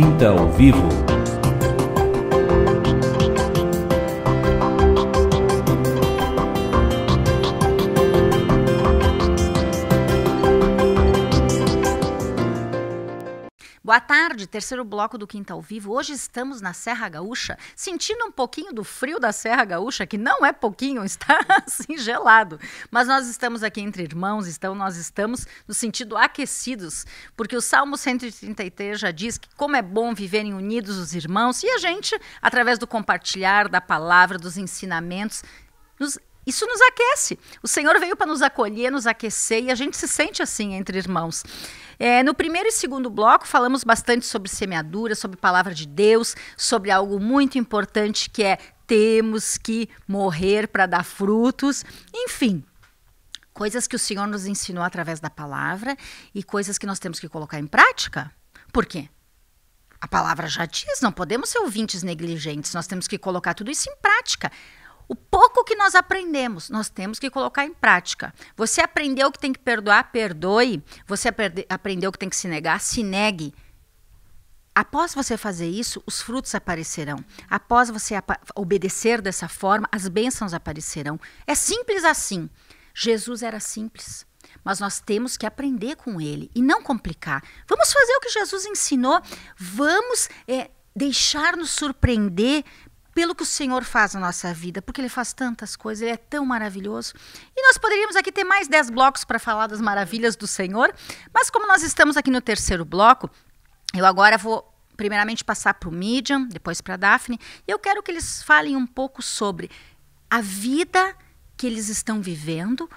Quinta ao Vivo. Boa tarde, terceiro bloco do Quinta ao Vivo. Hoje estamos na Serra Gaúcha, sentindo um pouquinho do frio da Serra Gaúcha, que não é pouquinho, está assim gelado. Mas nós estamos aqui entre irmãos, então nós estamos no sentido aquecidos, porque o Salmo 133 já diz que como é bom viverem unidos os irmãos e a gente, através do compartilhar da palavra, dos ensinamentos, nos isso nos aquece. O Senhor veio para nos acolher, nos aquecer e a gente se sente assim entre irmãos. É, no primeiro e segundo bloco, falamos bastante sobre semeadura, sobre palavra de Deus, sobre algo muito importante que é temos que morrer para dar frutos. Enfim, coisas que o Senhor nos ensinou através da palavra e coisas que nós temos que colocar em prática. Por quê? A palavra já diz, não podemos ser ouvintes negligentes, nós temos que colocar tudo isso em prática. O pouco que nós aprendemos, nós temos que colocar em prática. Você aprendeu que tem que perdoar, perdoe. Você aprendeu que tem que se negar, se negue. Após você fazer isso, os frutos aparecerão. Após você obedecer dessa forma, as bênçãos aparecerão. É simples assim. Jesus era simples, mas nós temos que aprender com ele e não complicar. Vamos fazer o que Jesus ensinou, vamos é, eh, deixar nos surpreender pelo que o Senhor faz na nossa vida, porque Ele faz tantas coisas, Ele é tão maravilhoso. E nós poderíamos aqui ter mais dez blocos para falar das maravilhas do Senhor, mas como nós estamos aqui no terceiro bloco, eu agora vou primeiramente passar para o Midian, depois para a Daphne, e eu quero que eles falem um pouco sobre a vida que eles estão vivendo,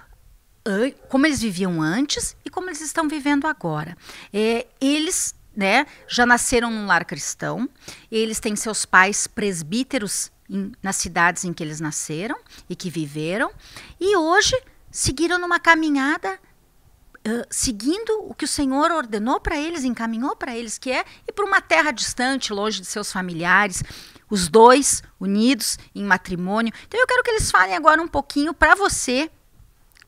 como eles viviam antes e como eles estão vivendo agora. É, eles né, já nasceram num lar cristão, eles têm seus pais presbíteros em, nas cidades em que eles nasceram e que viveram, e hoje seguiram numa caminhada Uh, seguindo o que o Senhor ordenou para eles, encaminhou para eles, que é ir para uma terra distante, longe de seus familiares, os dois unidos em matrimônio. Então eu quero que eles falem agora um pouquinho para você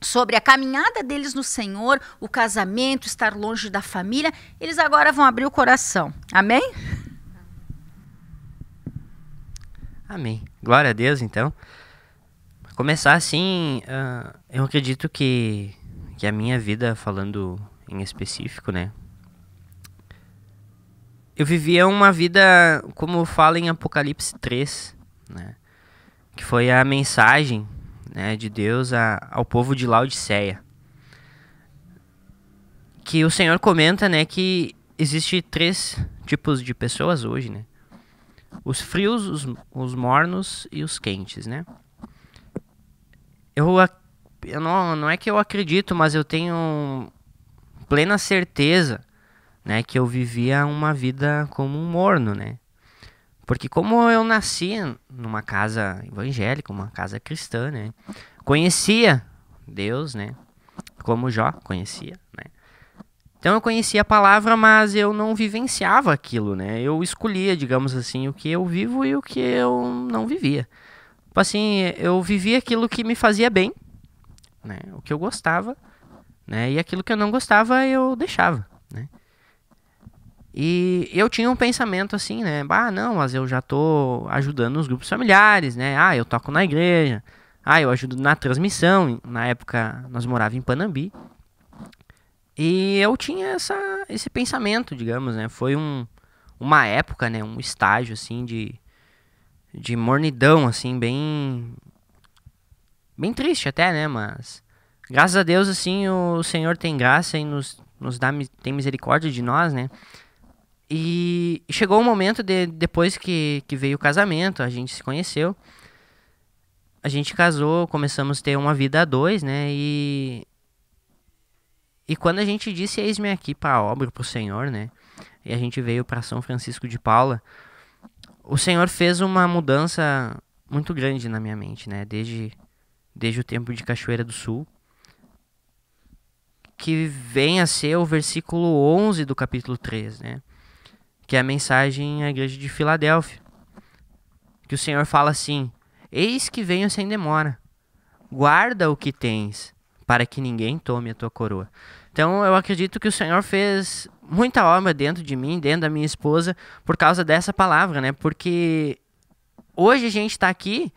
sobre a caminhada deles no Senhor, o casamento, estar longe da família, eles agora vão abrir o coração. Amém? Amém. Glória a Deus, então. Começar assim, uh, eu acredito que, que a minha vida, falando em específico, né? Eu vivia uma vida, como fala em Apocalipse 3, né? Que foi a mensagem né, de Deus a, ao povo de Laodiceia. Que o Senhor comenta né, que existe três tipos de pessoas hoje, né? Os frios, os, os mornos e os quentes, né? Eu, eu não, não é que eu acredito, mas eu tenho plena certeza né, que eu vivia uma vida como um morno, né? Porque como eu nasci numa casa evangélica, uma casa cristã, né? Conhecia Deus, né? Como Jó conhecia, né? Então eu conhecia a palavra, mas eu não vivenciava aquilo, né? Eu escolhia, digamos assim, o que eu vivo e o que eu não vivia. Tipo assim, eu vivia aquilo que me fazia bem, né? O que eu gostava, né? E aquilo que eu não gostava eu deixava, né? E eu tinha um pensamento assim, né? Ah, não, mas eu já tô ajudando os grupos familiares, né? Ah, eu toco na igreja. Ah, eu ajudo na transmissão. Na época nós morávamos em Panambi. E eu tinha essa, esse pensamento, digamos, né? Foi um, uma época, né? Um estágio, assim, de, de mornidão, assim, bem... Bem triste até, né? Mas graças a Deus, assim, o Senhor tem graça e nos, nos dá, tem misericórdia de nós, né? E chegou um momento de, depois que, que veio o casamento, a gente se conheceu. A gente casou, começamos a ter uma vida a dois, né? E, e quando a gente disse eis-me aqui para a obra, para o Senhor, né? E a gente veio para São Francisco de Paula, o Senhor fez uma mudança muito grande na minha mente, né? Desde, desde o tempo de Cachoeira do Sul, que vem a ser o versículo 11 do capítulo 3, né? que é a mensagem à igreja de Filadélfia. Que o Senhor fala assim: Eis que venho sem demora. Guarda o que tens, para que ninguém tome a tua coroa. Então eu acredito que o Senhor fez muita obra dentro de mim, dentro da minha esposa, por causa dessa palavra, né? Porque hoje a gente está aqui,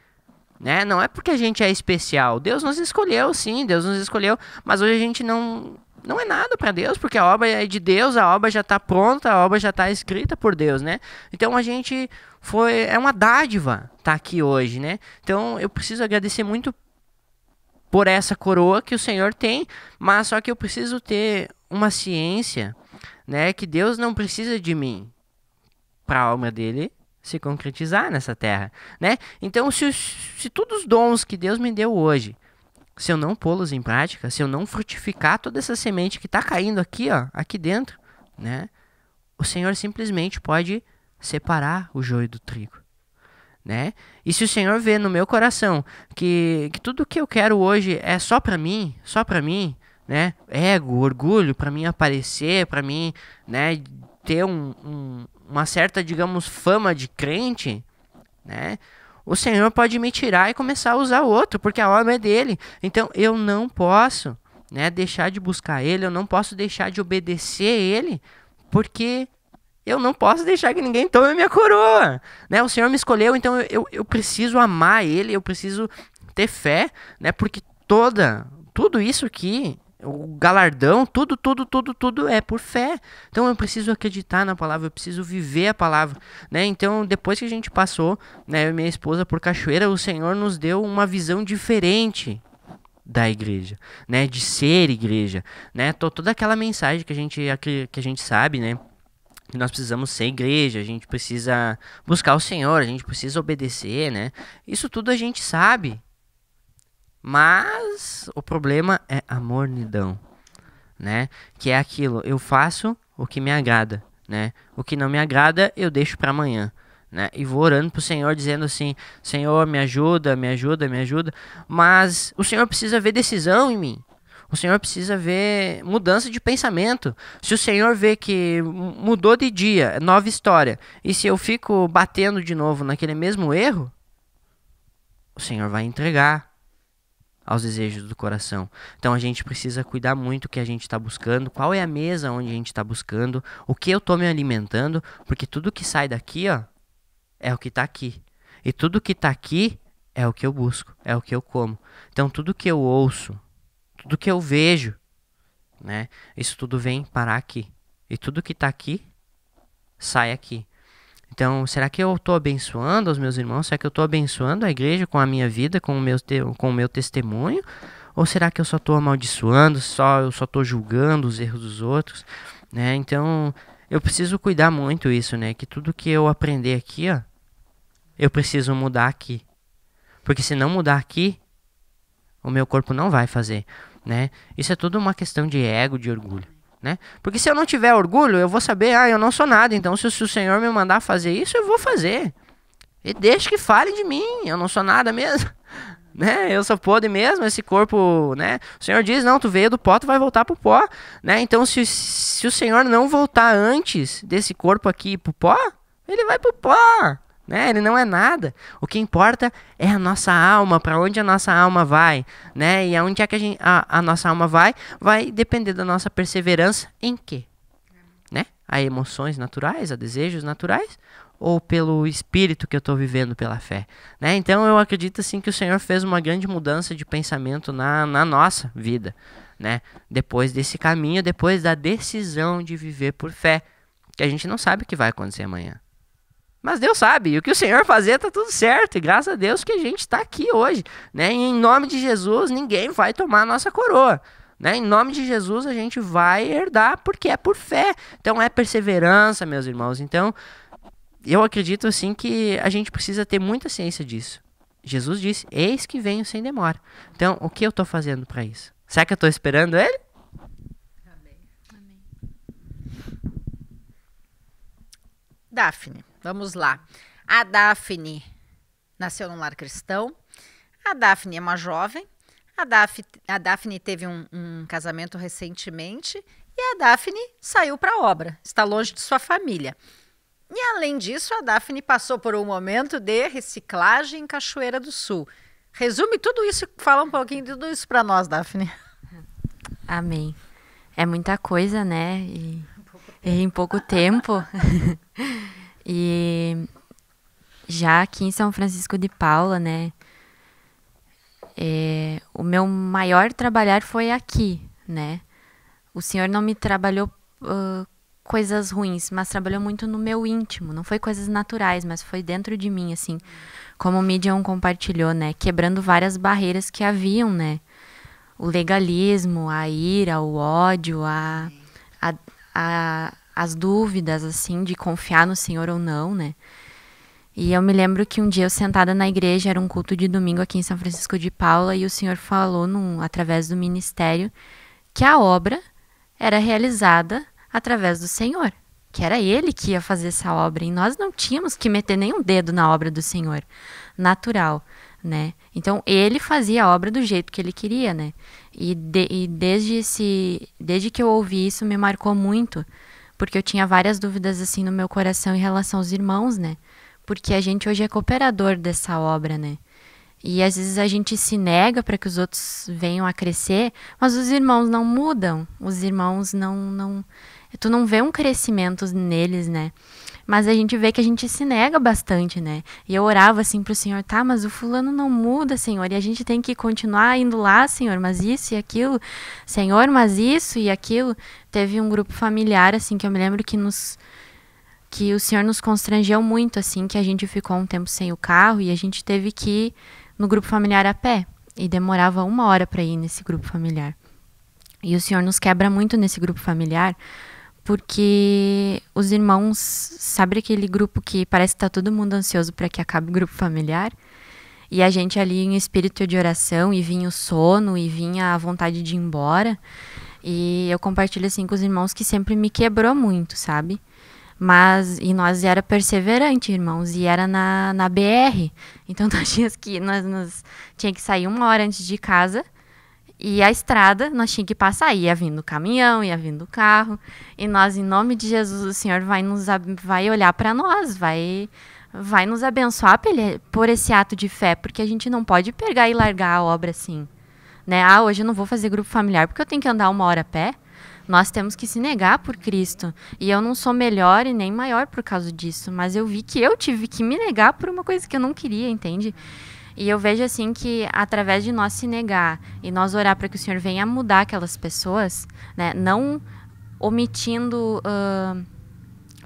né? Não é porque a gente é especial. Deus nos escolheu, sim, Deus nos escolheu, mas hoje a gente não não é nada para Deus, porque a obra é de Deus, a obra já está pronta, a obra já está escrita por Deus, né? Então a gente foi é uma dádiva estar tá aqui hoje, né? Então eu preciso agradecer muito por essa coroa que o Senhor tem, mas só que eu preciso ter uma ciência, né, que Deus não precisa de mim para a alma dele se concretizar nessa terra, né? Então se, se todos os dons que Deus me deu hoje se eu não pô-los em prática, se eu não frutificar toda essa semente que está caindo aqui, ó, aqui dentro, né? O Senhor simplesmente pode separar o joio do trigo, né? E se o Senhor vê no meu coração que, que tudo que eu quero hoje é só para mim, só para mim, né? Ego, orgulho, para mim aparecer, para mim, né? Ter um, um, uma certa, digamos, fama de crente, né? o Senhor pode me tirar e começar a usar outro, porque a obra é dele. Então eu não posso né, deixar de buscar ele, eu não posso deixar de obedecer ele, porque eu não posso deixar que ninguém tome minha coroa. Né? O Senhor me escolheu, então eu, eu, eu preciso amar ele, eu preciso ter fé, né? porque toda, tudo isso que o galardão, tudo, tudo, tudo, tudo é por fé. Então eu preciso acreditar na palavra, eu preciso viver a palavra, né? Então depois que a gente passou, né, minha esposa por Cachoeira, o Senhor nos deu uma visão diferente da igreja, né? De ser igreja, né? Tô, toda aquela mensagem que a gente que a gente sabe, né? que nós precisamos ser igreja, a gente precisa buscar o Senhor, a gente precisa obedecer, né? Isso tudo a gente sabe, mas o problema é a mornidão, né? Que é aquilo, eu faço o que me agrada, né? O que não me agrada, eu deixo para amanhã. Né? E vou orando para o Senhor, dizendo assim: Senhor, me ajuda, me ajuda, me ajuda. Mas o Senhor precisa ver decisão em mim. O Senhor precisa ver mudança de pensamento. Se o Senhor vê que mudou de dia, é nova história, e se eu fico batendo de novo naquele mesmo erro, o Senhor vai entregar aos desejos do coração. Então a gente precisa cuidar muito o que a gente está buscando, qual é a mesa onde a gente está buscando, o que eu estou me alimentando, porque tudo que sai daqui, ó, é o que está aqui. E tudo que está aqui é o que eu busco, é o que eu como. Então tudo que eu ouço, tudo que eu vejo, né, isso tudo vem parar aqui. E tudo que está aqui sai aqui. Então, será que eu estou abençoando os meus irmãos? Será que eu estou abençoando a igreja com a minha vida, com o meu, com o meu testemunho? Ou será que eu só estou amaldiçoando, só eu só estou julgando os erros dos outros? Né? Então, eu preciso cuidar muito isso, né? Que tudo que eu aprender aqui, ó, eu preciso mudar aqui. Porque se não mudar aqui, o meu corpo não vai fazer, né? Isso é tudo uma questão de ego, de orgulho. Né? Porque se eu não tiver orgulho, eu vou saber, ah, eu não sou nada, então se, o Senhor me mandar fazer isso, eu vou fazer. E deixa que fale de mim, eu não sou nada mesmo. Né? Eu sou podre mesmo, esse corpo, né? O Senhor diz, não, tu veio do pó, tu vai voltar pro pó, né? Então se, se o Senhor não voltar antes desse corpo aqui pro pó, ele vai pro pó. Né? Ele não é nada. O que importa é a nossa alma, para onde a nossa alma vai, né? E aonde é que a, gente, a, a, nossa alma vai, vai depender da nossa perseverança em quê? Né? A emoções naturais, a desejos naturais ou pelo espírito que eu estou vivendo pela fé, né? Então eu acredito assim que o Senhor fez uma grande mudança de pensamento na, na nossa vida, né? Depois desse caminho, depois da decisão de viver por fé, que a gente não sabe o que vai acontecer amanhã. Mas Deus sabe, o que o Senhor fazer tá tudo certo, e graças a Deus que a gente está aqui hoje, né? E em nome de Jesus, ninguém vai tomar a nossa coroa. Né? Em nome de Jesus a gente vai herdar porque é por fé. Então é perseverança, meus irmãos. Então eu acredito assim que a gente precisa ter muita ciência disso. Jesus disse: "Eis que venho sem demora". Então, o que eu estou fazendo para isso? Será que eu estou esperando ele? Amém. Amém. Daphne. Vamos lá. A Daphne nasceu num lar cristão. A Daphne é uma jovem. A Daphne, a Daphne teve um, um casamento recentemente e a Daphne saiu para a obra, está longe de sua família. E além disso, a Daphne passou por um momento de reciclagem em Cachoeira do Sul. Resume tudo isso, fala um pouquinho de tudo isso para nós, Daphne. Amém. É muita coisa, né? E, e em pouco tempo. E já aqui em São Francisco de Paula, né? É, o meu maior trabalhar foi aqui, né? O Senhor não me trabalhou uh, coisas ruins, mas trabalhou muito no meu íntimo. Não foi coisas naturais, mas foi dentro de mim, assim. Como o Midian compartilhou, né? Quebrando várias barreiras que haviam, né? O legalismo, a ira, o ódio, a, a, a as dúvidas, assim, de confiar no Senhor ou não, né? E eu me lembro que um dia eu sentada na igreja, era um culto de domingo aqui em São Francisco de Paula, e o Senhor falou, num, através do ministério, que a obra era realizada através do Senhor, que era Ele que ia fazer essa obra, e nós não tínhamos que meter nenhum dedo na obra do Senhor, natural, né? Então, Ele fazia a obra do jeito que Ele queria, né? E, de, e desde, esse, desde que eu ouvi isso, me marcou muito, porque eu tinha várias dúvidas assim no meu coração em relação aos irmãos, né? Porque a gente hoje é cooperador dessa obra, né? E às vezes a gente se nega para que os outros venham a crescer, mas os irmãos não mudam, os irmãos não não tu não vê um crescimento neles, né? Mas a gente vê que a gente se nega bastante, né? E eu orava assim pro Senhor, tá, mas o fulano não muda, Senhor, e a gente tem que continuar indo lá, Senhor, mas isso e aquilo, Senhor, mas isso e aquilo. Teve um grupo familiar, assim, que eu me lembro que nos que o Senhor nos constrangeu muito, assim, que a gente ficou um tempo sem o carro e a gente teve que ir no grupo familiar a pé. E demorava uma hora para ir nesse grupo familiar. E o Senhor nos quebra muito nesse grupo familiar, porque os irmãos, sabe aquele grupo que parece que tá todo mundo ansioso para que acabe o grupo familiar? E a gente ali em espírito de oração, e vinha o sono, e vinha a vontade de ir embora. E eu compartilho assim com os irmãos que sempre me quebrou muito, sabe? Mas, e nós era perseverante, irmãos, e era na, na BR. Então, nós tínhamos que, nós, nós tinha que sair uma hora antes de casa e a estrada, nós tínhamos que passar. Ia vindo o caminhão, ia vindo o carro. E nós, em nome de Jesus, o Senhor vai, nos, vai olhar para nós, vai, vai nos abençoar por esse ato de fé, porque a gente não pode pegar e largar a obra assim. Né? Ah, hoje eu não vou fazer grupo familiar porque eu tenho que andar uma hora a pé. Nós temos que se negar por Cristo. E eu não sou melhor e nem maior por causa disso. Mas eu vi que eu tive que me negar por uma coisa que eu não queria, entende? E eu vejo assim que através de nós se negar e nós orar para que o Senhor venha mudar aquelas pessoas, né? Não omitindo uh,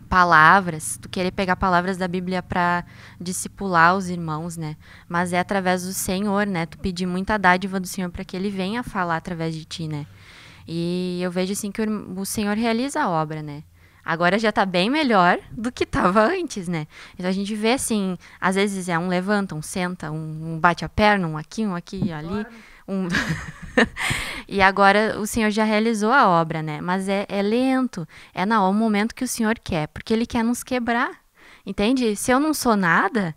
palavras, tu querer pegar palavras da Bíblia para discipular os irmãos, né? Mas é através do Senhor, né? Tu pedir muita dádiva do Senhor para que ele venha falar através de ti, né? E eu vejo assim que o Senhor realiza a obra, né? Agora já está bem melhor do que estava antes, né? Então a gente vê assim, às vezes é um levanta, um senta, um, um bate a perna, um aqui, um aqui, ali. Um... e agora o Senhor já realizou a obra, né? Mas é, é lento, é na o momento que o Senhor quer, porque Ele quer nos quebrar, entende? Se eu não sou nada,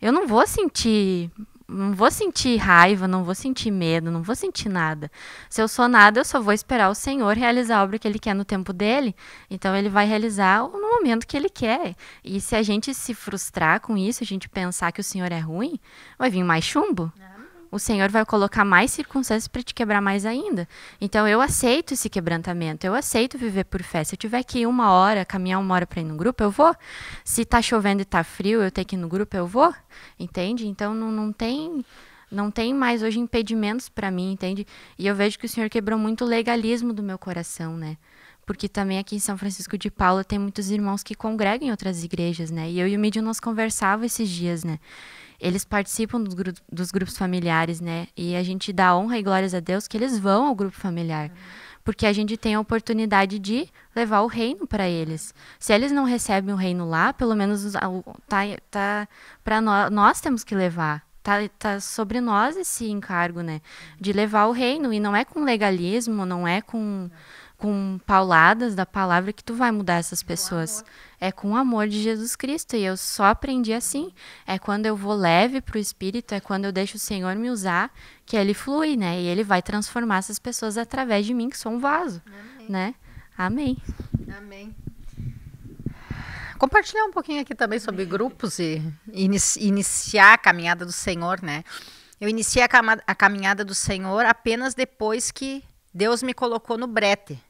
eu não vou sentir não vou sentir raiva, não vou sentir medo, não vou sentir nada. Se eu sou nada, eu só vou esperar o Senhor realizar a obra que ele quer no tempo dele. Então ele vai realizar no momento que ele quer. E se a gente se frustrar com isso, a gente pensar que o Senhor é ruim, vai vir mais chumbo. Amém o Senhor vai colocar mais circunstâncias para te quebrar mais ainda. Então eu aceito esse quebrantamento, eu aceito viver por fé. Se eu tiver que ir uma hora, caminhar uma hora para ir no grupo, eu vou. Se está chovendo e está frio, eu tenho que ir no grupo, eu vou. Entende? Então não, não tem não tem mais hoje impedimentos para mim, entende? E eu vejo que o Senhor quebrou muito o legalismo do meu coração, né? Porque também aqui em São Francisco de Paula tem muitos irmãos que congregam em outras igrejas, né? E eu e o Mídio nós conversávamos esses dias, né? eles participam dos, gru dos, grupos familiares, né? E a gente dá honra e glórias a Deus que eles vão ao grupo familiar. Porque a gente tem a oportunidade de levar o reino para eles. Se eles não recebem o reino lá, pelo menos tá, tá para nós, nós temos que levar. Tá, tá sobre nós esse encargo, né? De levar o reino. E não é com legalismo, não é com com pauladas da palavra que tu vai mudar essas pessoas. É com o amor de Jesus Cristo. E eu só aprendi assim. É quando eu vou leve para o Espírito, é quando eu deixo o Senhor me usar, que ele flui, né? E ele vai transformar essas pessoas através de mim, que sou um vaso. Amém. né? Amém. Amém. Compartilhar um pouquinho aqui também sobre grupos e iniciar a caminhada do Senhor, né? Eu iniciei a, cam a caminhada do Senhor apenas depois que Deus me colocou no brete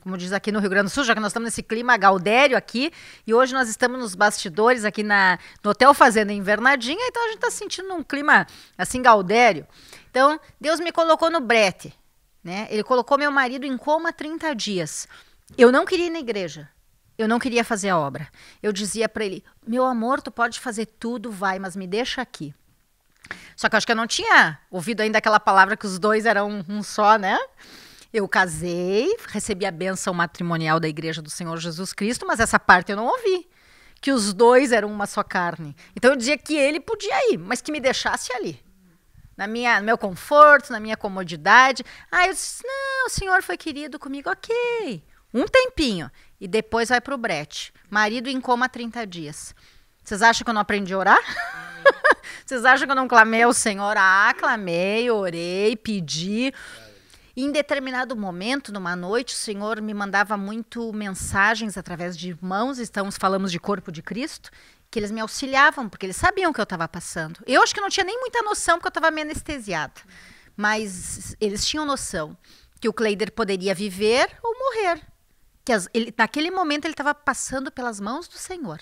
como diz aqui no Rio Grande do Sul, já que nós estamos nesse clima gaudério aqui, e hoje nós estamos nos bastidores aqui na, no Hotel Fazenda Invernadinha, então a gente está sentindo um clima assim gaudério. Então, Deus me colocou no brete, né? Ele colocou meu marido em coma 30 dias. Eu não queria ir na igreja. Eu não queria fazer a obra. Eu dizia para ele: "Meu amor, tu pode fazer tudo, vai, mas me deixa aqui". Só que eu acho que eu não tinha ouvido ainda aquela palavra que os dois eram um só, né? Eu casei, recebi a benção matrimonial da Igreja do Senhor Jesus Cristo, mas essa parte eu não ouvi. Que os dois eram uma só carne. Então eu dizia que ele podia ir, mas que me deixasse ali. Na minha, no meu conforto, na minha comodidade. Aí eu disse: não, o senhor foi querido comigo, ok. Um tempinho. E depois vai pro brete. Marido em coma há 30 dias. Vocês acham que eu não aprendi a orar? Vocês acham que eu não clamei ao Senhor? Ah, clamei, orei, pedi. Em determinado momento, numa noite, o Senhor me mandava muito mensagens através de irmãos, estamos falamos de corpo de Cristo, que eles me auxiliavam, porque eles sabiam o que eu estava passando. Eu acho que não tinha nem muita noção, porque eu estava meio anestesiada. Mas eles tinham noção que o Kleider poderia viver ou morrer. Que as, ele, naquele momento ele estava passando pelas mãos do Senhor.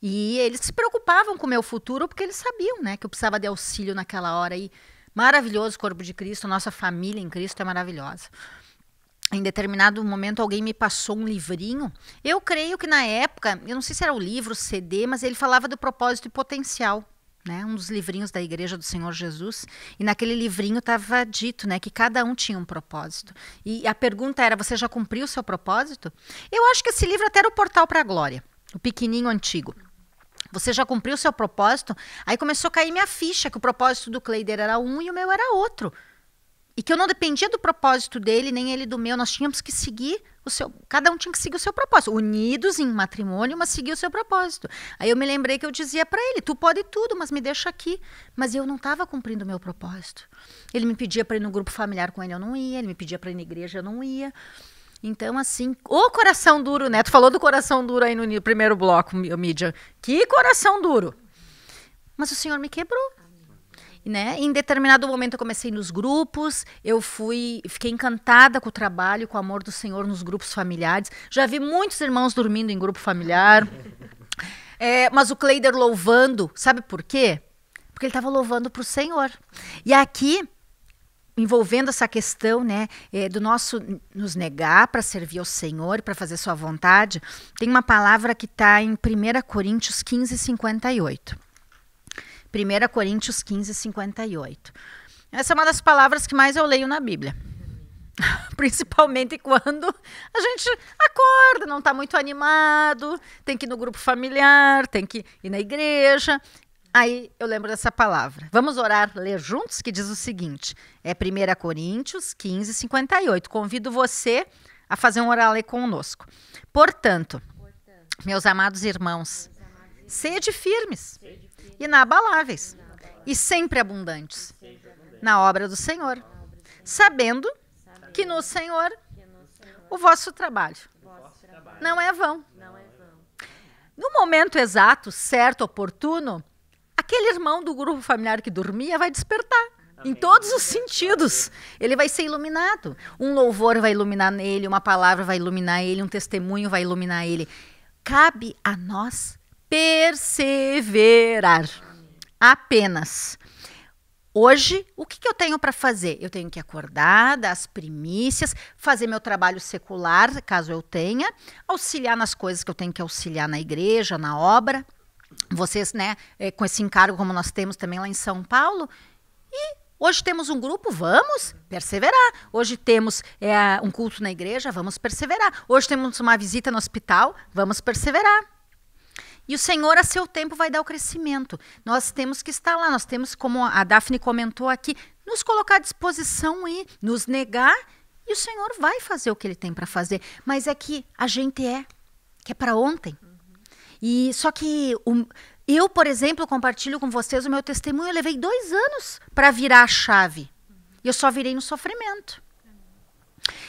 E eles se preocupavam com o meu futuro, porque eles sabiam né, que eu precisava de auxílio naquela hora. E Maravilhoso corpo de Cristo, nossa família em Cristo é maravilhosa em determinado momento alguém me passou um livrinho. Eu creio que na época, eu não sei se era o livro, o CD, mas ele falava do propósito e potencial. Né, um dos livrinhos da Igreja do Senhor Jesus, e naquele livrinho estava dito né, que cada um tinha um propósito. E a pergunta era: você já cumpriu o seu propósito? Eu acho que esse livro até era o Portal para a Glória, o pequenininho antigo. Você já cumpriu o seu propósito? Aí começou a cair minha ficha que o propósito do Cleider era um e o meu era outro. E que eu não dependia do propósito dele, nem ele do meu. Nós tínhamos que seguir o seu. Cada um tinha que seguir o seu propósito. Unidos em matrimônio, mas seguir o seu propósito. Aí eu me lembrei que eu dizia para ele: tu pode tudo, mas me deixa aqui. Mas eu não estava cumprindo o meu propósito. Ele me pedia para ir no grupo familiar com ele, eu não ia. Ele me pedia para ir na igreja, eu não ia. Então, assim, o coração duro, né? Tu falou do coração duro aí no primeiro bloco, mídia. Que coração duro! Mas o senhor me quebrou. Né? Em determinado momento eu comecei nos grupos, eu fui, fiquei encantada com o trabalho, com o amor do Senhor nos grupos familiares. Já vi muitos irmãos dormindo em grupo familiar. É, mas o Cleider louvando, sabe por quê? Porque ele estava louvando para o Senhor. E aqui envolvendo essa questão né, é, do nosso nos negar para servir ao Senhor, para fazer sua vontade, tem uma palavra que está em 1 Coríntios 15, 58. 1 Coríntios 15, 58. Essa é uma das palavras que mais eu leio na Bíblia. Principalmente quando a gente acorda, não está muito animado, tem que ir no grupo familiar, tem que ir na igreja. Aí eu lembro dessa palavra. Vamos orar, ler juntos, que diz o seguinte: é 1 Coríntios 15, 58. Convido você a fazer um orar ler conosco. Portanto, Portanto meus amados irmãos, irmãos sede, firmes, sede firmes, inabaláveis, inabaláveis e sempre abundantes, e sempre na obra do Senhor, obra do Senhor sabendo, sabendo que no Senhor, que no Senhor o vosso trabalho, o vosso trabalho não, é não é vão. No momento exato, certo, oportuno, aquele irmão do grupo familiar que dormia vai despertar. Em todos os sentidos. Ele vai ser iluminado. Um louvor vai iluminar nele, uma palavra vai iluminar ele, um testemunho vai iluminar ele. Cabe a nós perseverar. Apenas. Hoje, o que, que eu tenho para fazer? Eu tenho que acordar, dar as primícias, fazer meu trabalho secular, caso eu tenha, auxiliar nas coisas que eu tenho que auxiliar na igreja, na obra, vocês, né, é, com esse encargo como nós temos também lá em São Paulo. E hoje temos um grupo, vamos perseverar. Hoje temos é, um culto na igreja, vamos perseverar. Hoje temos uma visita no hospital, vamos perseverar. E o Senhor, a seu tempo, vai dar o crescimento. Nós temos que estar lá, nós temos, como a Daphne comentou aqui, nos colocar à disposição e nos negar, e o Senhor vai fazer o que ele tem para fazer. Mas é que a gente é, que é para ontem. E só que o, eu, por exemplo, compartilho com vocês o meu testemunho. Eu levei dois anos para virar a chave. E eu só virei no sofrimento.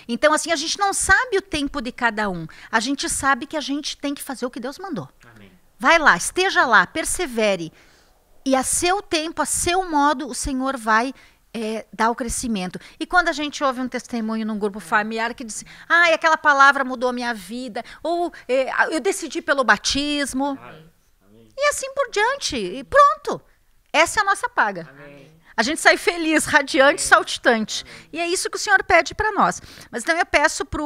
Então, assim, a gente não sabe o tempo de cada um. A gente sabe que a gente tem que fazer o que Deus mandou. Amém. Vai lá, esteja lá, persevere. E a seu tempo, a seu modo, o Senhor vai é, dá o crescimento. E quando a gente ouve um testemunho num grupo familiar que diz, ah, aquela palavra mudou a minha vida, ou é, eu decidi pelo batismo. Amém. E assim por diante. E pronto. Essa é a nossa paga. Amém. A gente sai feliz, radiante, Amém. saltitante. E é isso que o Senhor pede para nós. Mas então eu peço para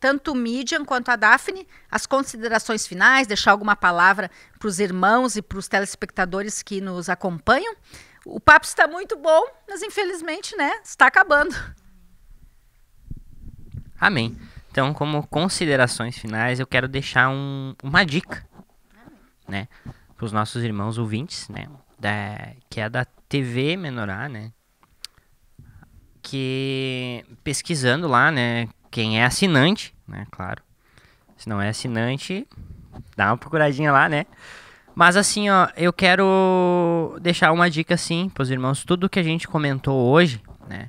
tanto o Midian quanto a Daphne as considerações finais, deixar alguma palavra para os irmãos e para os telespectadores que nos acompanham. O papo está muito bom, mas infelizmente, né, está acabando. Amém. Então, como considerações finais, eu quero deixar um, uma dica, né, para os nossos irmãos ouvintes, né, da, que é da TV Menorá, né, que pesquisando lá, né, quem é assinante, né, claro, se não é assinante, dá uma procuradinha lá, né, mas assim, ó, eu quero deixar uma dica assim pros irmãos. Tudo que a gente comentou hoje, né?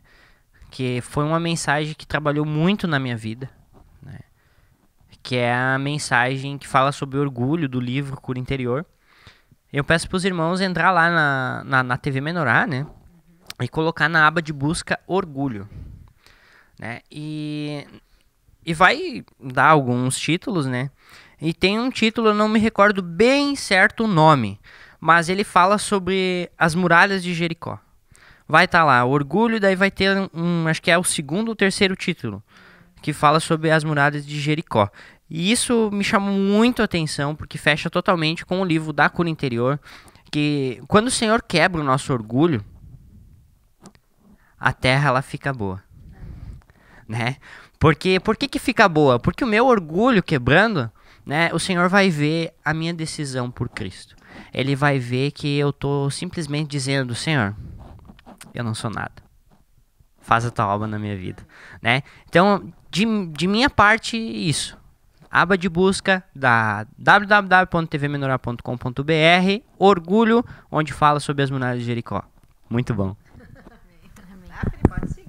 Que foi uma mensagem que trabalhou muito na minha vida, né? Que é a mensagem que fala sobre orgulho do livro Cura Interior. Eu peço pros irmãos entrar lá na, na, na TV Menorá, né? E colocar na aba de busca orgulho. Né? E, e vai dar alguns títulos, né? E tem um título, eu não me recordo bem certo o nome, mas ele fala sobre as muralhas de Jericó. Vai estar tá lá, Orgulho, daí vai ter um, acho que é o segundo ou terceiro título, que fala sobre as muralhas de Jericó. E isso me chamou muito a atenção, porque fecha totalmente com o livro da cura interior, que quando o Senhor quebra o nosso orgulho, a terra ela fica boa. Né? Porque por que, que fica boa? Porque o meu orgulho quebrando, né? O Senhor vai ver a minha decisão por Cristo. Ele vai ver que eu tô simplesmente dizendo, Senhor, eu não sou nada. Faz a tua obra na minha vida, né? Então, de, de minha parte, isso. Aba de busca da www.tvmenorar.com.br Orgulho, onde fala sobre as muralhas de Jericó. Muito bom. Amém.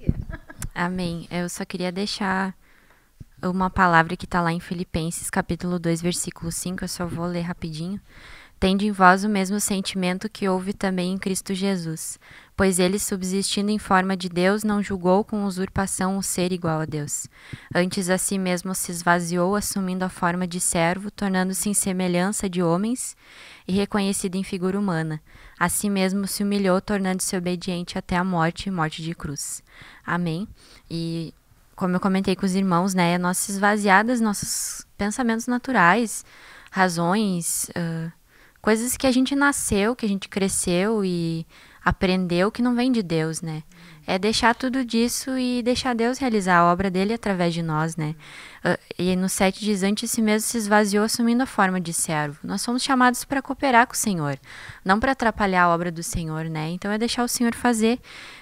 Amém. Eu só queria deixar uma palavra que está lá em Filipenses, capítulo 2, versículo 5, eu só vou ler rapidinho. Tende em vós o mesmo sentimento que houve também em Cristo Jesus, pois ele, subsistindo em forma de Deus, não julgou com usurpação o ser igual a Deus. Antes a si mesmo se esvaziou, assumindo a forma de servo, tornando-se em semelhança de homens e reconhecido em figura humana. A si mesmo se humilhou, tornando-se obediente até a morte e morte de cruz. Amém. E como eu comentei com os irmãos, né? Nós é nossa nossos pensamentos naturais, razões, uh, coisas que a gente nasceu, que a gente cresceu e aprendeu que não vem de Deus, né? é deixar tudo disso e deixar Deus realizar a obra dele através de nós, né? Ah, e no 7 diz: Antes si mesmo se esvaziou, assumindo a forma de servo. Nós somos chamados para cooperar com o Senhor, não para atrapalhar a obra do Senhor, né? Então é deixar o Senhor fazer.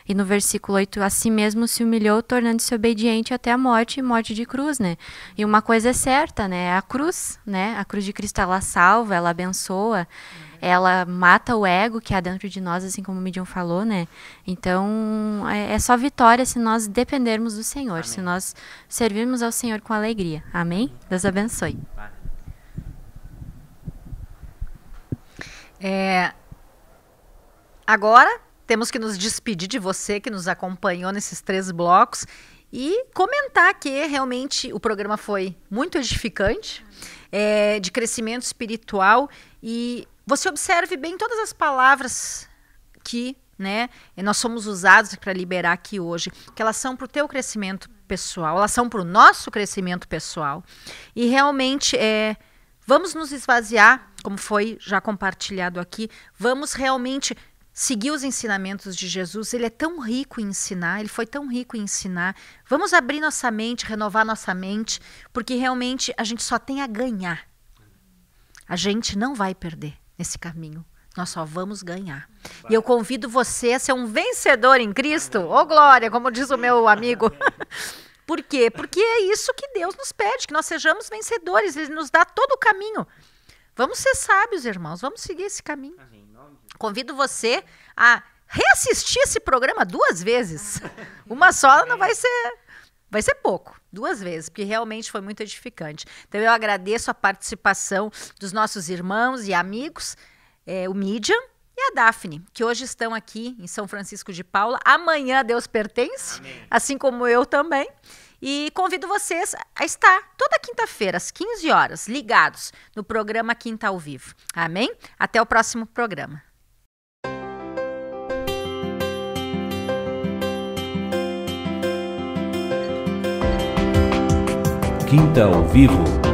E no versículo 8: A si mesmo se humilhou, tornando-se obediente até a morte e morte de cruz, né? E uma coisa é certa, né? É a cruz, né? A cruz de Cristo, ela salva, ela abençoa ela mata o ego que há dentro de nós, assim como o Midian falou, né? Então, é, é só vitória se nós dependermos do Senhor, Amém. se nós servirmos ao Senhor com alegria. Amém? Deus abençoe. É, agora, temos que nos despedir de você que nos acompanhou nesses três blocos e comentar que realmente o programa foi muito edificante, é, de crescimento espiritual e você observe bem todas as palavras que né? E nós somos usados para liberar aqui hoje, que elas são para o teu crescimento pessoal, elas são para o nosso crescimento pessoal. E realmente é, vamos nos esvaziar, como foi já compartilhado aqui, vamos realmente seguir os ensinamentos de Jesus. Ele é tão rico em ensinar, ele foi tão rico em ensinar. Vamos abrir nossa mente, renovar nossa mente, porque realmente a gente só tem a ganhar. A gente não vai perder nesse caminho. Nós só vamos ganhar. E eu convido você a ser um vencedor em Cristo. Ô, oh, glória, como diz o meu amigo. Por quê? Porque é isso que Deus nos pede, que nós sejamos vencedores. Ele nos dá todo o caminho. Vamos ser sábios, irmãos. Vamos seguir esse caminho. Convido você a reassistir esse programa duas vezes. Uma só não vai ser Vai ser pouco, duas vezes, porque realmente foi muito edificante. Então eu agradeço a participação dos nossos irmãos e amigos é, o Midian e a Daphne, que hoje estão aqui em São Francisco de Paula. Amanhã Deus pertence, Amém. assim como eu também. E convido vocês a estar toda quinta-feira, às 15 horas, ligados no programa Quinta ao Vivo. Amém? Até o próximo programa. Quinta ao Vivo.